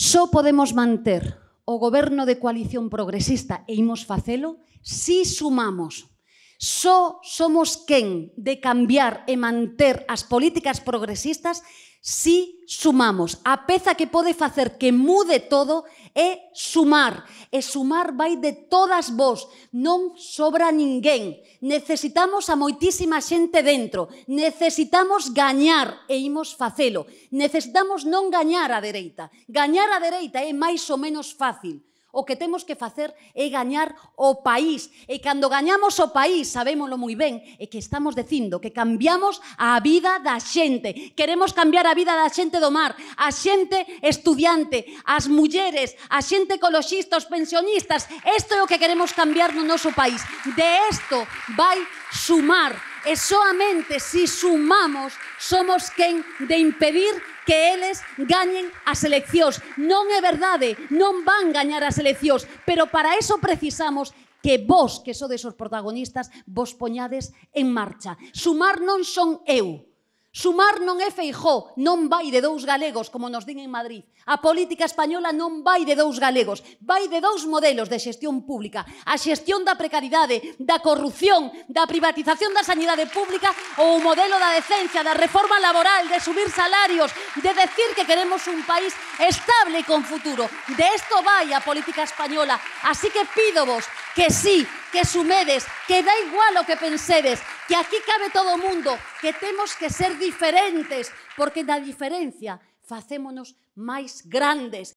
Só podemos manter o goberno de coalición progresista e imos facelo si sumamos. Só somos quen de cambiar e manter as políticas progresistas Si sumamos, a peza que pode facer que mude todo é sumar. E sumar vai de todas vos. non sobra ninguén. Necesitamos a moitísima xente dentro, necesitamos gañar e imos facelo. Necesitamos non gañar a dereita. Gañar a dereita é máis ou menos fácil O que temos que facer é gañar o país. E cando gañamos o país, sabémoslo moi ben, é que estamos dicindo que cambiamos a vida da xente. Queremos cambiar a vida da xente do mar, a xente estudiante, as mulleres, a xente ecologista, os pensionistas. Isto é o que queremos cambiar no noso país. De isto vai sumar E soamente si sumamos somos quen de impedir que eles gañen as eleccións. Non é verdade, non van gañar as eleccións, pero para eso precisamos que vos, que sodes os protagonistas, vos poñades en marcha. Sumar non son eu, Sumar non é Feijó, non vai de dous galegos, como nos din en Madrid. A política española non vai de dous galegos, vai de dous modelos de xestión pública. A xestión da precariedade, da corrupción, da privatización da sanidade pública ou o modelo da decencia, da reforma laboral, de subir salarios, de decir que queremos un país estable con futuro. De isto vai a política española. Así que pido vos que sí, que sumedes, que da igual o que pensedes, que aquí cabe todo o mundo, que temos que ser diferentes, porque na diferencia facémonos máis grandes,